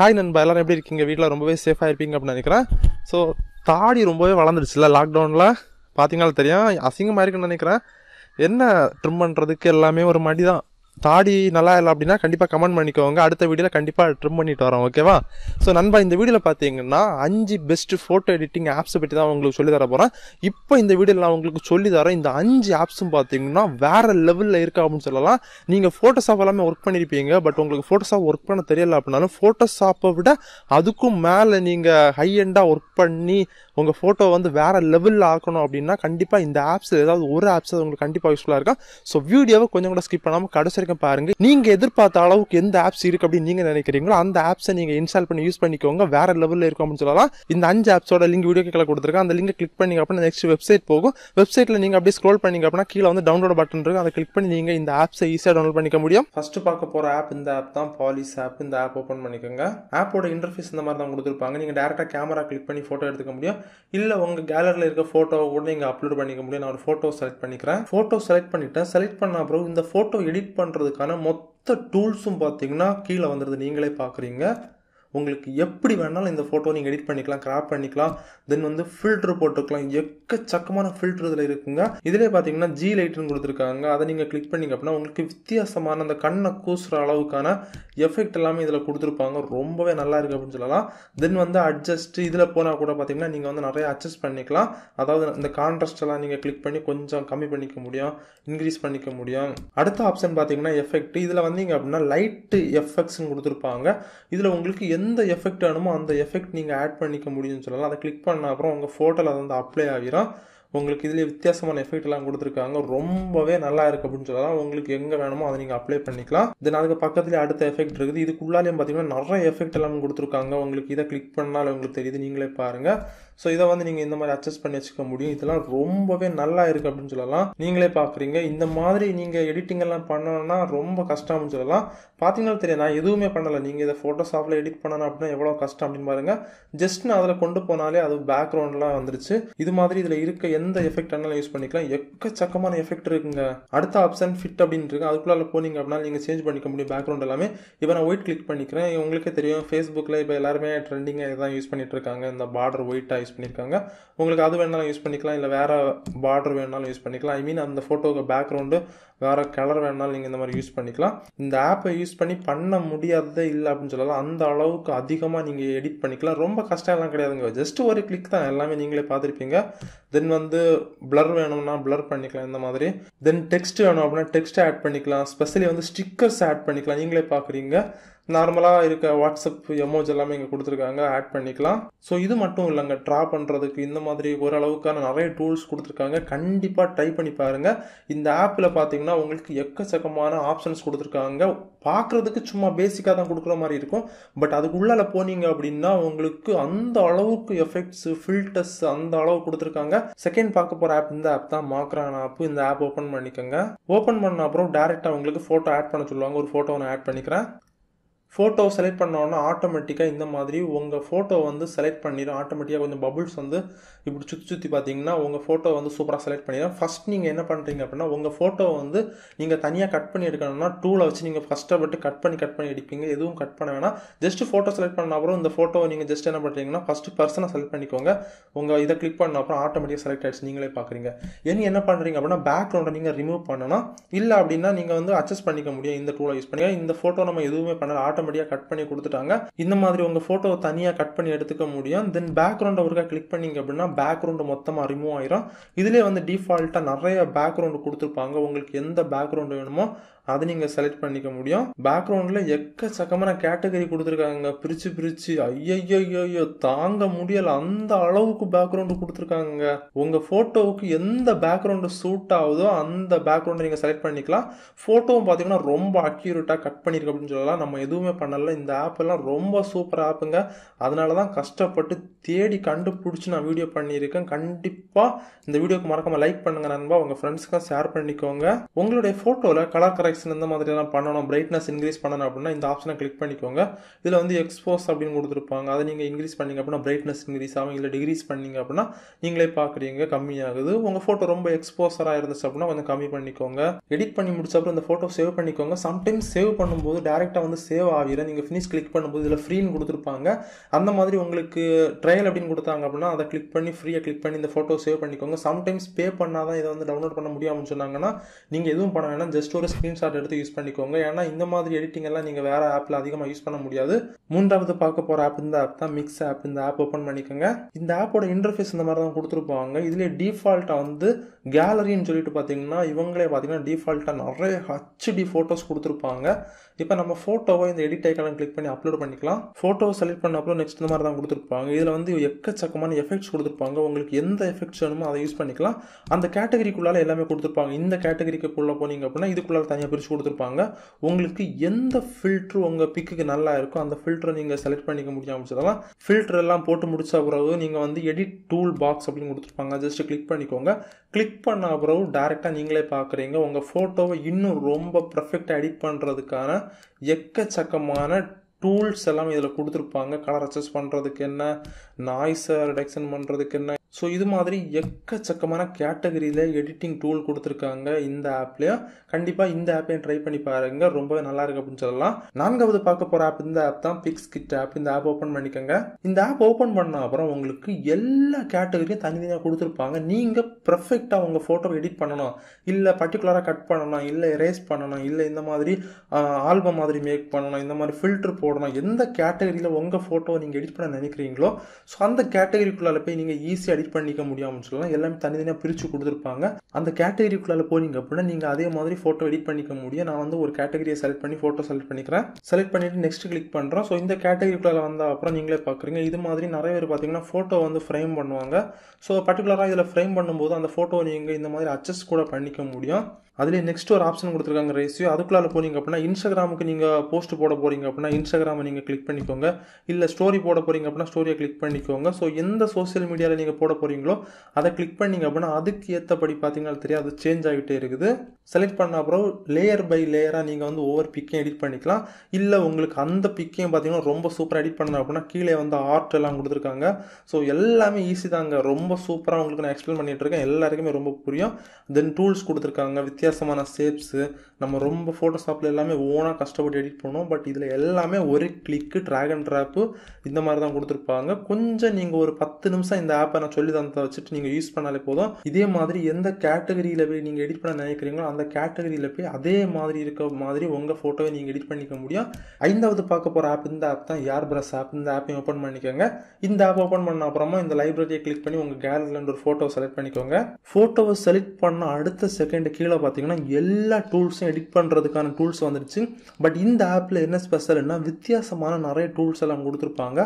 hi நண்பா எல்லாரும் எப்படி இருக்கீங்க வீட்டில் ரொம்பவே சேஃபாக இருப்பீங்க அப்படின்னு நினைக்கிறேன் ஸோ தாடி ரொம்பவே வளர்ந்துருச்சுல லாக்டவுனில் பார்த்தீங்கன்னா தெரியும் அசிங்கமாக இருக்குன்னு நினைக்கிறேன் என்ன ட்ரிம் பண்ணுறதுக்கு எல்லாமே ஒரு மடி தான் தாடி நல்லா இல்லை அப்படின்னா கண்டிப்பாக கமெண்ட் பண்ணிக்கோங்க அடுத்த வீடியோவில் கண்டிப்பாக ட்ரிம் பண்ணிட்டு வரோம் ஓகேவா ஸோ நண்பா இந்த வீடியோவில் பார்த்தீங்கன்னா அஞ்சு பெஸ்ட் ஃபோட்டோ எடிட்டிங் ஆப்ஸை பற்றி தான் உங்களுக்கு சொல்லி தர போகிறேன் இப்போ இந்த வீடியோவில் நான் உங்களுக்கு சொல்லி தரேன் இந்த அஞ்சு ஆப்ஸும் பார்த்தீங்கன்னா வேறு லெவலில் இருக்கா அப்படின்னு சொல்லலாம் நீங்கள் ஃபோட்டோஷாப் எல்லாமே ஒர்க் பண்ணியிருப்பீங்க பட் உங்களுக்கு ஃபோட்டோஷாப் ஒர்க் பண்ண தெரியல அப்படின்னாலும் ஃபோட்டோஷாப்பை விட அதுக்கும் மேலே நீங்கள் ஹை எண்டாக ஒர்க் பண்ணி உங்கள் ஃபோட்டோ வந்து வேறு லெவலில் ஆக்கணும் அப்படின்னா கண்டிப்பாக இந்த ஆப்ஸ் ஏதாவது ஒரு ஆப்ஸ் உங்களுக்கு கண்டிப்பாக யூஸ்ஃபுல்லாக இருக்கும் ஸோ வீடியோவை கொஞ்சம் கூட ஸ்கிப் பண்ணாமல் கடைசி வச்சிருக்கேன் பாருங்க நீங்க எதிர்பார்த்த அளவுக்கு எந்த ஆப்ஸ் இருக்கு அப்படின்னு நீங்க நினைக்கிறீங்களோ அந்த ஆப்ஸை நீங்க இன்ஸ்டால் பண்ணி யூஸ் பண்ணிக்கோங்க வேற லெவல்ல இருக்கும் அப்படின்னு சொல்லலாம் இந்த அஞ்சு ஆப்ஸோட லிங்க் வீடியோ கீழே கொடுத்துருக்கேன் அந்த லிங்க் கிளிக் பண்ணிங்க அப்படின்னா நெக்ஸ்ட் வெப்சைட் போகும் வெப்சைட்ல நீங்க அப்படியே ஸ்க்ரோல் பண்ணிங்க அப்படின்னா கீழே வந்து டவுன்லோட் பட்டன் இருக்கும் அதை கிளிக் பண்ணி நீங்க இந்த ஆப்ஸை ஈஸியாக டவுன்லோட் பண்ணிக்க முடியும் ஃபர்ஸ்ட் பார்க்க போற ஆப் இந்த ஆப் தான் பாலிஸ் ஆப் இந்த ஆப் ஓப்பன் பண்ணிக்கோங்க ஆப்போட இன்டர்ஃபேஸ் இந்த மாதிரி தான் கொடுத்துருப்பாங்க நீங்க டேரக்டா கேமரா கிளிக் பண்ணி போட்டோ எடுத்துக்க முடியும் இல்ல உங்க கேலரியில் இருக்க போட்டோவை கூட நீங்க அப்லோட் பண்ணிக்க முடியும் நான் ஒரு போட்டோ செலக்ட் பண்ணிக்கிறேன் போட்டோ செலக்ட் பண்ணிட்டேன் செலக்ட் பண்ண அப்புறம் இந்த போட்டோ எடிட் பண்ற பண்ணுறதுக்கான மொத்த டூல்ஸும் பார்த்தீங்கன்னா கீழே வந்துடுது நீங்களே பார்க்குறீங்க உங்களுக்கு எப்படி வேணாலும் இந்த ஃபோட்டோ நீங்கள் எடிட் பண்ணிக்கலாம் கிராப் பண்ணிக்கலாம் தென் வந்து ஃபில்ட்ரு போட்டுக்கலாம் எக்கச்சக்கமான ஃபில்டர் இதில் இருக்குங்க இதிலே பார்த்தீங்கன்னா ஜி லைட்னு கொடுத்துருக்காங்க அதை நீங்கள் கிளிக் பண்ணிங்க அப்படின்னா உங்களுக்கு வித்தியாசமான அந்த கண்ணை கூசுகிற அளவுக்கான எஃபெக்ட் எல்லாமே இதில் கொடுத்துருப்பாங்க ரொம்பவே நல்லா இருக்குது அப்படின்னு சொல்லலாம் தென் வந்து அட்ஜஸ்ட் இதில் போனால் கூட பார்த்தீங்கன்னா நீங்கள் வந்து நிறைய அட்ஜஸ்ட் பண்ணிக்கலாம் அதாவது இந்த கான்ட்ராஸ்ட் எல்லாம் நீங்கள் கிளிக் பண்ணி கொஞ்சம் கம்மி பண்ணிக்க முடியும் இன்க்ரீஸ் பண்ணிக்க முடியும் அடுத்த ஆப்ஷன் பார்த்தீங்கன்னா எஃபெக்ட் இதில் வந்தீங்க அப்படின்னா லைட்டு எஃபெக்ட்ஸ்னு கொடுத்துருப்பாங்க இதில் உங்களுக்கு எந்த எஃபெக்ட் வேணுமோ அந்த எஃபெக்ட் நீங்கள் ஆட் பண்ணிக்க முடியும்னு சொல்லலாம் அதை கிளிக் பண்ண அப்புறம் உங்கள் ஃபோட்டோவில் அதை வந்து அப்ளை ஆகிரும் உங்களுக்கு இதில் வித்தியாசமான எஃபெக்ட்லாம் கொடுத்துருக்காங்க ரொம்பவே நல்லா இருக்குது அப்படின்னு சொல்லலாம் உங்களுக்கு எங்கே வேணுமோ அதை நீங்கள் அப்ளை பண்ணிக்கலாம் தென் அதுக்கு பக்கத்துலேயே அடுத்த எஃபெக்ட் இருக்குது இதுக்குள்ளாலேயும் பார்த்தீங்கன்னா நிறைய எஃபெக்ட் எல்லாம் கொடுத்துருக்காங்க உங்களுக்கு இதை கிளிக் பண்ணாலும் உங்களுக்கு தெரியுது நீங்களே பாருங்கள் ஸோ இதை வந்து நீங்கள் இந்த மாதிரி அட்ஜஸ்ட் பண்ணி வச்சுக்க முடியும் இதெல்லாம் ரொம்பவே நல்லா இருக்குது அப்படின்னு சொல்லலாம் நீங்களே பார்க்குறீங்க இந்த மாதிரி நீங்கள் எடிட்டிங் எல்லாம் பண்ணணும்னா ரொம்ப கஷ்டம்னு சொல்லலாம் பார்த்தீங்கன்னா தெரியும் நான் எதுவுமே பண்ணலை நீங்கள் இதை ஃபோட்டோஷாப்பில் எடிட் பண்ணணும் அப்படின்னா எவ்வளோ கஷ்டம் அப்படின்னு பாருங்கள் ஜஸ்ட் நான் அதில் கொண்டு போனாலே அது பேக்ரவுண்ட்லாம் வந்துருச்சு இது மாதிரி இதில் இருக்க எந்த எஃபெக்ட் ஆனாலும் யூஸ் பண்ணிக்கலாம் எக்கச்சக்கமான எஃபெக்ட் இருக்குங்க அடுத்த ஆப்ஷன் ஃபிட் அப்படின்னு இருக்கு அதுக்குள்ளே போனீங்க அப்படின்னா நீங்கள் சேஞ்ச் பண்ணிக்க முடியும் பேக்ரவுண்ட் எல்லாமே இப்போ நான் ஒயிட் கிளிக் பண்ணிக்கிறேன் உங்களுக்கே தெரியும் ஃபேஸ்புக்கில் இப்போ எல்லாருமே ட்ரெண்டிங்காக இதான் யூஸ் பண்ணிட்டு இருக்காங்க இந்த பார்டர் ஒயிட்டாக யூஸ் பண்ணியிருக்காங்க உங்களுக்கு அது வேணாலும் யூஸ் பண்ணிக்கலாம் இல்லை வேறு பார்டர் வேணாலும் யூஸ் பண்ணிக்கலாம் ஐ மீன் அந்த ஃபோட்டோக்கு பேக்ரவுண்டு வேறு கலர் வேணாலும் நீங்கள் இந்த மாதிரி யூஸ் பண்ணிக்கலாம் இந்த ஆப்பை யூஸ் பண்ணி பண்ண முடியாததே இல்லை அப்படின்னு சொல்லலாம் அந்த அளவுக்கு அதிகமாக நீங்கள் எடிட் பண்ணிக்கலாம் ரொம்ப கஷ்டம்லாம் கிடையாதுங்க ஜஸ்ட் ஒரு கிளிக் தான் எல்லாமே நீங்களே பார்த்துருப்பீங்க தென் வந்து பிளர் வேணும்னா பிளர் பண்ணிக்கலாம் இந்த மாதிரி தென் டெக்ஸ்ட் வேணும் அப்படின்னா டெக்ஸ்ட் ஆட் பண்ணிக்கலாம் ஸ்பெஷலி வந்து ஸ்டிக்கர்ஸ் ஆட் பண்ணிக்கலாம் நீங்களே பார்க்குறீங்க நார்மலாக இருக்க வாட்ஸ்அப் எமோஜ் எல்லாமே இங்கே கொடுத்துருக்காங்க ஆட் பண்ணிக்கலாம் ஸோ இது மட்டும் இல்லைங்க ட்ரா பண்ணுறதுக்கு இந்த மாதிரி ஓரளவுக்கான நிறைய டூல்ஸ் கொடுத்துருக்காங்க கண்டிப்பாக ட்ரை பண்ணி பாருங்கள் இந்த ஆப்பில் பார்த்தீங்கன்னா உங்களுக்கு எக்கச்சக்கமான ஆப்ஷன்ஸ் கொடுத்துருக்காங்க பார்க்குறதுக்கு சும்மா பேசிக்காக தான் கொடுக்குற மாதிரி இருக்கும் பட் அதுக்குள்ளால போனீங்க அப்படின்னா உங்களுக்கு அந்த அளவுக்கு எஃபெக்ட்ஸ் ஃபில்டர்ஸ் அந்த அளவு கொடுத்துருக்காங்க செகண்ட் பார்க்க போகிற ஆப் இந்த ஆப் தான் மாக்ரான் ஆப் இந்த ஆப் ஓப்பன் பண்ணிக்கோங்க ஓப்பன் பண்ண அப்புறம் டேரெக்டாக உங்களுக்கு ஃபோட்டோ ஆட் பண்ண சொல்லுவாங்க ஒரு ஃபோட்டோ நான் ஆட் பண்ணிக்கிறேன் ஃபோட்டோ செலக்ட் பண்ணோன்னா ஆட்டோமேட்டிக்காக இந்த மாதிரி உங்கள் ஃபோட்டோ வந்து செலக்ட் பண்ணிடும் ஆட்டோமேட்டிக்காக கொஞ்சம் பபுள்ஸ் வந்து இப்படி சுற்றி சுற்றி பார்த்தீங்கன்னா உங்கள் ஃபோட்டோ வந்து சூப்பராக செலக்ட் பண்ணிடும் ஃபஸ்ட் நீங்கள் என்ன பண்ணுறீங்க அப்படின்னா உங்கள் ஃபோட்டோ வந்து நீங்கள் தனியாக கட் பண்ணி எடுக்கணும்னா டூலை வச்சு நீங்கள் ஃபஸ்ட்டை பட்டு கட் பண்ணி கட் பண்ணி எடுப்பீங்க எதுவும் கட் பண்ண வேணாம் ஜஸ்ட் ஃபோட்டோ செலக்ட் பண்ண அப்புறம் இந்த ஃபோட்டோவை நீங்கள் ஜஸ்ட் என்ன பண்ணுறீங்கன்னா ஃபஸ்ட்டு பர்சனை செலக்ட் பண்ணிக்கோங்க உங்கள் இதை கிளிக் பண்ண அப்புறம் ஆட்டோமேட்டிக்காக செலக்ட் ஆகிடுச்சு நீங்களே பார்க்குறீங்க இனி என்ன பண்ணுறீங்க அப்படின்னா பேக்ரவுண்டை நீங்கள் ரிமூவ் பண்ணணும் இல்லை அப்படின்னா நீங்கள் வந்து அட்ஜஸ்ட் பண்ணிக்க முடியும் இந்த டூலை யூஸ் பண்ணி இந்த ஃபோட்டோ நம்ம எதுவுமே பண்ணலாம் ஆட்டோமேட்டிக்காக கட் பண்ணி கொடுத்துட்டாங்க இந்த மாதிரி உங்கள் ஃபோட்டோவை தனியாக கட் பண்ணி எடுத்துக்க முடியும் தென் பேக்ரவுண்டை ஒருக்கா கிளிக் பண்ணிங்க அப்படின்னா பேக்ரவுண்டு மொத்தமாக ரிமூவ் ஆயிரும் இதிலே வந்து டிஃபால்ட்டாக நிறைய பேக்ரவுண்டு கொடுத்துருப்பாங்க உங்களுக்கு எந்த பேக்ரவுண்டு வேணுமோ அதை நீங்கள் செலக்ட் பண்ணிக்க முடியும் பேக்ரவுண்டில் எக்கச்சக்கமான கேட்டகரி கொடுத்துருக்காங்க பிரித்து பிரித்து ஐயோ தாங்க முடியலை அந்த அளவுக்கு பேக்ரவுண்டு கொடுத்துருக்காங்க உங்கள் ஃபோட்டோவுக்கு எந்த பேக்ரவுண்டு சூட் ஆகுதோ அந்த பேக்ரவுண்டை நீங்கள் செலக்ட் பண்ணிக்கலாம் ஃபோட்டோவும் பார்த்தீங்கன்னா ரொம்ப அக்யூரேட்டாக கட் பண்ணியிருக்கு அப்படின்னு சொல்லலாம் நம்ம எதுவுமே பண்ணலை இந்த ஆப்பெல்லாம் ரொம்ப சூப்பர் ஆப்புங்க அதனால தான் கஷ்டப்பட்டு தேடி கண்டுபிடிச்சி நான் வீடியோ பண்ணியிருக்கேன் கண்டிப்பாக இந்த வீடியோக்கு மறக்காமல் லைக் பண்ணுங்க நண்பா உங்கள் ஃப்ரெண்ட்ஸுக்கும் ஷேர் பண்ணிக்கோங்க உங்களுடைய ஃபோட்டோவில் கலர் கரெக்ட் கரெக்ஷன் மாதிரி எல்லாம் பண்ணணும் பிரைட்னஸ் இன்க்ரீஸ் பண்ணணும் அப்படின்னா இந்த ஆப்ஷனை கிளிக் பண்ணிக்கோங்க இதில் வந்து எக்ஸ்போஸ் அப்படின்னு கொடுத்துருப்பாங்க அதை நீங்கள் இன்க்ரீஸ் பண்ணிங்க அப்படின்னா பிரைட்னஸ் இன்க்ரீஸ் ஆகும் இல்லை டிகிரீஸ் பண்ணிங்க அப்படின்னா நீங்களே பார்க்குறீங்க கம்மியாகுது உங்கள் ஃபோட்டோ ரொம்ப எக்ஸ்போசராக இருந்துச்சு அப்படின்னா கொஞ்சம் கம்மி பண்ணிக்கோங்க எடிட் பண்ணி முடிச்சப்பறம் இந்த ஃபோட்டோ சேவ் பண்ணிக்கோங்க சம்டைம்ஸ் சேவ் பண்ணும்போது டேரெக்டாக வந்து சேவ் ஆகிடும் நீங்கள் ஃபினிஷ் கிளிக் பண்ணும்போது இதில் ஃப்ரீன்னு கொடுத்துருப்பாங்க அந்த மாதிரி உங்களுக்கு ட்ரையல் அப்படின்னு கொடுத்தாங்க அப்படின்னா அதை கிளிக் பண்ணி ஃப்ரீயாக கிளிக் பண்ணி இந்த ஃபோட்டோ சேவ் பண்ணிக்கோங்க சம்டைம்ஸ் பே பண்ணால் தான் இதை வந்து டவுன்லோட் பண்ண முடியாமல் சொன்னாங்கன்னா நீங்கள் எதுவும் பண்ண வேணாம் ஜஸ்ட் ஒரு ஸ்க்ரீன்ஷாட் ஸ்னாப்சாட் எடுத்து யூஸ் பண்ணிக்கோங்க ஏன்னா இந்த மாதிரி எடிட்டிங் எல்லாம் நீங்கள் வேறு ஆப்பில் அதிகமாக யூஸ் பண்ண முடியாது மூன்றாவது பார்க்க போகிற ஆப் இந்த ஆப் தான் மிக்ஸ் ஆப் இந்த ஆப் ஓப்பன் பண்ணிக்கோங்க இந்த ஆப்போட இன்டர்ஃபேஸ் இந்த மாதிரி தான் கொடுத்துருப்பாங்க இதுலேயே டிஃபால்ட்டாக வந்து கேலரின்னு சொல்லிட்டு பார்த்தீங்கன்னா இவங்களே பார்த்தீங்கன்னா டிஃபால்ட்டாக நிறைய ஹச்டி ஃபோட்டோஸ் கொடுத்துருப்பாங்க இப்போ நம்ம ஃபோட்டோவை இந்த எடிட் ஐக்கான கிளிக் பண்ணி அப்லோட் பண்ணிக்கலாம் ஃபோட்டோ செலக்ட் பண்ண அப்புறம் நெக்ஸ்ட் இந்த மாதிரி தான் கொடுத்துருப்பாங்க இதில் வந்து எக்கச்சக்கமான எஃபெக்ட்ஸ் கொடுத்துருப்பாங்க உங்களுக்கு எந்த எஃபெக்ட்ஸ் வேணுமோ அதை யூஸ் பண்ணிக்கலாம் அந்த கேட்டகரிக்குள்ளால எல்லாமே கொடுத்துருப்பாங்க இந்த கேட்டகரிக்கு போனீங்க அப்படின்னா இதுக்குள்ளால தனியாக தனியாக பிரித்து கொடுத்துருப்பாங்க உங்களுக்கு எந்த ஃபில்ட்ரு உங்கள் பிக்குக்கு நல்லா இருக்கோ அந்த ஃபில்டரை நீங்கள் செலக்ட் பண்ணிக்க முடியாமல் முடிச்சதெல்லாம் ஃபில்டர் எல்லாம் போட்டு முடிச்ச பிறகு நீங்கள் வந்து எடிட் டூல் பாக்ஸ் அப்படின்னு கொடுத்துருப்பாங்க ஜஸ்ட் கிளிக் பண்ணிக்கோங்க கிளிக் பண்ண பிறகு டேரெக்டாக நீங்களே பார்க்குறீங்க உங்கள் ஃபோட்டோவை இன்னும் ரொம்ப பர்ஃபெக்டாக எடிட் பண்ணுறதுக்கான எக்கச்சக்கமான டூல்ஸ் எல்லாம் இதில் கொடுத்துருப்பாங்க கலர் அட்ஜஸ்ட் பண்ணுறதுக்கு என்ன நாய்ஸை ரிடக்ஷன் பண்ணுறதுக்கு என்ன ஸோ இது மாதிரி எக்கச்சக்கமான கேட்டகரியில் எடிட்டிங் டூல் கொடுத்துருக்காங்க இந்த ஆப்லேயும் கண்டிப்பாக இந்த ஆப்பையும் ட்ரை பண்ணி பாருங்க ரொம்பவே நல்லா இருக்கு அப்படின்னு சொல்லலாம் நான்காவது பார்க்க போகிற ஆப் இந்த ஆப் தான் பிக்ஸ் கிட் ஆப் இந்த ஆப் ஓப்பன் பண்ணிக்கோங்க இந்த ஆப் ஓப்பன் பண்ண அப்புறம் உங்களுக்கு எல்லா கேட்டகரியும் தனித்தனியாக கொடுத்துருப்பாங்க நீங்கள் பர்ஃபெக்டாக உங்கள் ஃபோட்டோ எடிட் பண்ணணும் இல்லை பர்டிகுலராக கட் பண்ணணும் இல்லை எரேஸ் பண்ணணும் இல்லை இந்த மாதிரி ஆல்பம் மாதிரி மேக் பண்ணணும் இந்த மாதிரி ஃபில்டர் போடணும் எந்த கேட்டகரியில் உங்கள் ஃபோட்டோவை நீங்கள் எடிட் பண்ண நினைக்கிறீங்களோ ஸோ அந்த கேட்டகரிக்குள்ளால போய் நீங்கள் ஈஸியாக எடிட் பண்ணிக்க முடியாமல் சொல்லலாம் எல்லாமே தனித்தனியாக பிரித்து கொடுத்துருப்பாங்க அந்த கேட்டகரிக்குள்ளே போனீங்க அப்படின்னா நீங்கள் அதே மாதிரி ஃபோட்டோ எடிட் பண்ணிக்க முடியும் நான் வந்து ஒரு கேட்டகரியை செலக்ட் பண்ணி ஃபோட்டோ செலக்ட் பண்ணிக்கிறேன் செலக்ட் பண்ணிவிட்டு நெக்ஸ்ட் கிளிக் பண்ணுறோம் ஸோ இந்த கேட்டகரிக்குள்ளே வந்தால் அப்புறம் நீங்களே பார்க்குறீங்க இது மாதிரி நிறைய பேர் பார்த்தீங்கன்னா ஃபோட்டோ வந்து ஃப்ரேம் பண்ணுவாங்க ஸோ பர்டிகுலராக இதில் ஃப்ரேம் பண்ணும்போது அந்த ஃபோட்டோ நீங்கள் இந்த மாதிரி அட்ஜஸ்ட் கூட பண்ணிக்க முடியும் அதிலே நெக்ஸ்ட் ஒரு ஆப்ஷன் கொடுத்துருக்காங்க ரேசியோ அதுக்குள்ளால போனீங்க அப்படின்னா இன்ஸ்டாகிராமுக்கு நீங்கள் போஸ்ட் போட போகிறீங்க அப்படின்னா இன்ஸ்டாகிராமை நீங்கள் கிளிக் பண்ணிக்கோங்க இல்லை ஸ்டோரி போட போகிறீங்க அப்படின்னா ஸ்டோரியை கிளிக் பண்ணிக்கோங்க ஸோ எந்த சோசியல் மீடியாவில் நீங்கள் போட போட போகிறீங்களோ அதை கிளிக் பண்ணிங்க அப்படின்னா அதுக்கு ஏற்றபடி பார்த்தீங்கன்னா தெரியும் அது சேஞ்ச் ஆகிட்டே இருக்குது செலக்ட் பண்ண அப்புறம் லேயர் பை லேயராக நீங்கள் வந்து ஒவ்வொரு பிக்கையும் எடிட் பண்ணிக்கலாம் இல்லை உங்களுக்கு அந்த பிக்கையும் பார்த்தீங்கன்னா ரொம்ப சூப்பராக எடிட் பண்ணணும் அப்படின்னா கீழே வந்து ஆர்ட் எல்லாம் கொடுத்துருக்காங்க ஸோ எல்லாமே ஈஸி தாங்க ரொம்ப சூப்பராக உங்களுக்கு நான் எக்ஸ்பிளைன் பண்ணிகிட்டு இருக்கேன் எல்லாருக்குமே ரொம்ப புரியும் தென் டூல்ஸ் கொடுத்துருக்காங்க வித்தியாசமான ஷேப்ஸு நம்ம ரொம்ப ஃபோட்டோஷாப்பில் எல்லாமே ஓனாக கஷ்டப்பட்டு எடிட் பண்ணுவோம் பட் இதில் எல்லாமே ஒரு கிளிக்கு ட்ராகன் ட்ராப்பு இந்த மாதிரி தான் கொடுத்துருப்பாங்க கொஞ்சம் நீங்கள் ஒரு பத்து நிமிஷம் இந்த ஆப்பை நான் சொல்லி தந்ததை வச்சுட்டு நீங்கள் யூஸ் பண்ணாலே போதும் இதே மாதிரி எந்த கேட்டகரியில் போய் நீங்கள் எடிட் பண்ண நினைக்கிறீங்களோ அந்த கேட்டகரியில் போய் அதே மாதிரி இருக்க மாதிரி உங்கள் ஃபோட்டோவை நீங்கள் எடிட் பண்ணிக்க முடியும் ஐந்தாவது பார்க்க போகிற ஆப் இந்த ஆப் தான் யார் பிரஸ் ஆப் இந்த ஆப்பையும் ஓப்பன் பண்ணிக்கோங்க இந்த ஆப் ஓப்பன் பண்ண அப்புறமா இந்த லைப்ரரியை கிளிக் பண்ணி உங்கள் கேலரியில் ஒரு ஃபோட்டோ செலக்ட் பண்ணிக்கோங்க ஃபோட்டோவை செலக்ட் பண்ண அடுத்த செகண்ட் கீழே பார்த்தீங்கன்னா எல்லா டூல்ஸும் எடிட் பண்ணுறதுக்கான டூல்ஸ் வந்துருச்சு பட் இந்த ஆப்பில் என்ன ஸ்பெஷல்னா வித்தியாசமான நிறைய டூல்ஸ் எல்லாம் கொடுத்துருப்பாங்க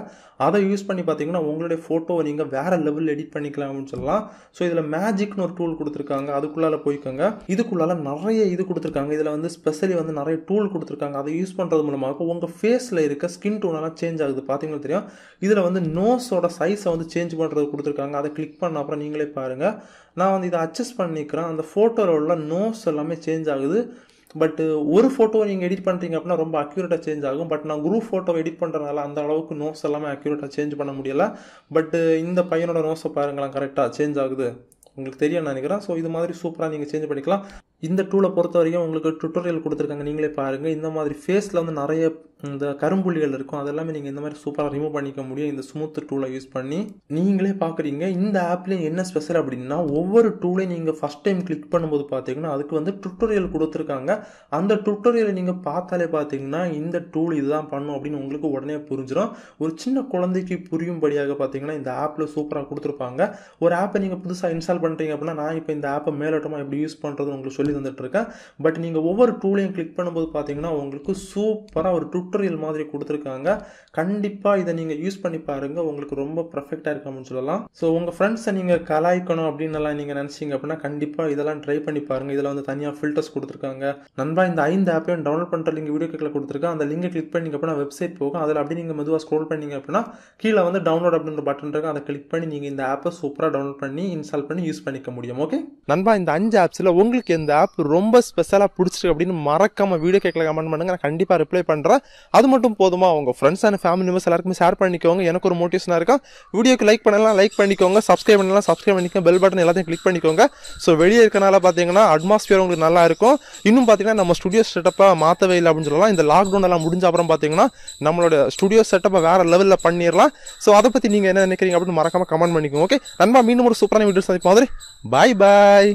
அதை யூஸ் பண்ணி பார்த்தீங்கன்னா உங்களுடைய ஃபோட்டோவை நீங்கள் வேறு லெவலில் எடிட் எடிட் பண்ணிக்கலாம்னு சொல்லலாம் ஸோ இதில் மேஜிக்னு ஒரு டூல் கொடுத்துருக்காங்க அதுக்குள்ளால போய்க்கோங்க இதுக்குள்ளால நிறைய இது கொடுத்துருக்காங்க இதில் வந்து ஸ்பெஷலி வந்து நிறைய டூல் கொடுத்துருக்காங்க அதை யூஸ் பண்ணுறது மூலமாக உங்கள் ஃபேஸில் இருக்க ஸ்கின் டோனெல்லாம் சேஞ்ச் ஆகுது பார்த்தீங்கன்னா தெரியும் இதில் வந்து நோஸோட சைஸை வந்து சேஞ்ச் பண்ணுறது கொடுத்துருக்காங்க அதை கிளிக் பண்ண அப்புறம் நீங்களே பாருங்கள் நான் வந்து இதை அட்ஜஸ்ட் பண்ணிக்கிறேன் அந்த ஃபோட்டோவில் உள்ள நோஸ் எல்லாமே சேஞ்ச் ஆகுது பட் uh, ஒரு ஃபோட்டோ நீங்கள் எடிட் பண்ணுறீங்க அப்படின்னா ரொம்ப அக்யூரேட்டாக சேஞ்ச் ஆகும் பட் நான் குரூப் ஃபோட்டோ எடிட் பண்ணுறதுனால அந்த அளவுக்கு நோஸ் எல்லாமே அக்யூரேட்டாக சேஞ்ச் பண்ண முடியலை பட் uh, இந்த பையனோட நோஸை பாருங்களேன் கரெக்டாக சேஞ்ச் ஆகுது உங்களுக்கு தெரியும் நினைக்கிறேன் ஸோ இது மாதிரி சூப்பராக நீங்கள் சேஞ்ச் பண்ணிக்கலாம் இந்த டூலை பொறுத்த வரைக்கும் உங்களுக்கு டுட்டோரியல் கொடுத்துருக்காங்க நீங்களே பாருங்கள் இந்த மாதிரி ஃபேஸில் வந்து நிறைய இந்த கரும்புள்ளிகள் இருக்கும் அதெல்லாமே நீங்கள் இந்த மாதிரி சூப்பராக ரிமூவ் பண்ணிக்க முடியும் இந்த ஸ்மூத் டூலை யூஸ் பண்ணி நீங்களே பார்க்குறீங்க இந்த ஆப்லேயும் என்ன ஸ்பெஷல் அப்படின்னா ஒவ்வொரு டூலையும் நீங்கள் ஃபஸ்ட் டைம் கிளிக் பண்ணும்போது பார்த்தீங்கன்னா அதுக்கு வந்து டுட்டோரியல் கொடுத்துருக்காங்க அந்த டுட்டோரியலை நீங்கள் பார்த்தாலே பார்த்தீங்கன்னா இந்த டூல் இதுதான் பண்ணும் அப்படின்னு உங்களுக்கு உடனே புரிஞ்சிடும் ஒரு சின்ன குழந்தைக்கு புரியும்படியாக பார்த்தீங்கன்னா இந்த ஆப்பில் சூப்பராக கொடுத்துருப்பாங்க ஒரு ஆப்பை நீங்கள் புதுசாக இன்ஸ்டால் பண்ணுறீங்க அப்படின்னா நான் இப்போ இந்த ஆப்பை மேலோட்டமாக எப்படி யூஸ் பண்ணுறதுன்னு உங்களுக்கு சொல்லி டூல் இருக்கேன் பட் நீங்கள் ஒவ்வொரு டூலையும் கிளிக் பண்ணும்போது பார்த்தீங்கன்னா உங்களுக்கு சூப்பராக ஒரு டுட்டோரியல் மாதிரி கொடுத்துருக்காங்க கண்டிப்பாக இதை நீங்கள் யூஸ் பண்ணி பாருங்கள் உங்களுக்கு ரொம்ப பர்ஃபெக்டாக இருக்கும்னு சொல்லலாம் ஸோ உங்கள் ஃப்ரெண்ட்ஸை நீங்கள் கலாய்க்கணும் அப்படின்னு நீங்கள் நினச்சிங்க அப்படின்னா கண்டிப்பாக இதெல்லாம் ட்ரை பண்ணி பாருங்கள் இதில் வந்து தனியாக ஃபில்டர்ஸ் கொடுத்துருக்காங்க நண்பா இந்த ஐந்து ஆப்பையும் டவுன்லோட் பண்ணுற லிங்க் வீடியோ கிளிக்கில் கொடுத்துருக்கேன் அந்த லிங்கை கிளிக் பண்ணிங்க அப்படின்னா வெப்சைட் போகும் அதில் அப்படி நீங்கள் மெதுவாக ஸ்க்ரோல் பண்ணிங்க அப்படின்னா கீழே வந்து டவுன்லோட் அப்படின்ற பட்டன் இருக்கும் அதை கிளிக் பண்ணி நீங்கள் இந்த ஆப்பை சூப்பராக டவுன்லோட் பண்ணி இன்ஸ்டால் பண்ணி யூஸ் பண்ணிக்க முடியும் ஓகே நண்பா இந்த அஞ்சு ஆப்ஸில் உங்களுக்கு எந்த ஆப் ரொம்ப ஸ்பெஷலாக பிடிச்சிருக்கு அப்படின்னு மறக்காமல் வீடியோ கேட்கல கமெண்ட் பண்ணுங்க நான் கண்டிப்பாக ரிப்ளை பண்ணுறேன் அது மட்டும் போதுமா உங்கள் ஃப்ரெண்ட்ஸ் அண்ட் ஃபேமிலி மெம்பர்ஸ் எல்லாருக்குமே ஷேர் பண்ணிக்கோங்க எனக்கு ஒரு மோட்டிவேஷனாக இருக்கும் வீடியோக்கு லைக் பண்ணலாம் லைக் பண்ணிக்கோங்க சப்ஸ்கிரைப் பண்ணலாம் சப்ஸ்கிரைப் பண்ணிக்கோங்க பெல் பட்டன் எல்லாத்தையும் கிளிக் பண்ணிக்கோங்க ஸோ வெளியே இருக்கனால பார்த்தீங்கன்னா அட்மாஸ்பியர் உங்களுக்கு நல்லா இருக்கும் இன்னும் பார்த்தீங்கன்னா நம்ம ஸ்டுடியோ செட்டப்பாக மாற்றவே இல்லை அப்படின்னு சொல்லலாம் இந்த லாக்டவுன் எல்லாம் முடிஞ்ச அப்புறம் பார்த்தீங்கன்னா நம்மளோட ஸ்டுடியோ செட்டப்பை வேறு லெவலில் பண்ணிடலாம் ஸோ அதை பற்றி நீங்கள் என்ன நினைக்கிறீங்க அப்படின்னு மறக்காமல் கமெண்ட் பண்ணிக்கோங்க ஓகே நண்பா மீண்டும் ஒரு சூப்பரான வீடியோ சந்திப்போம் மாதிரி பாய் பாய்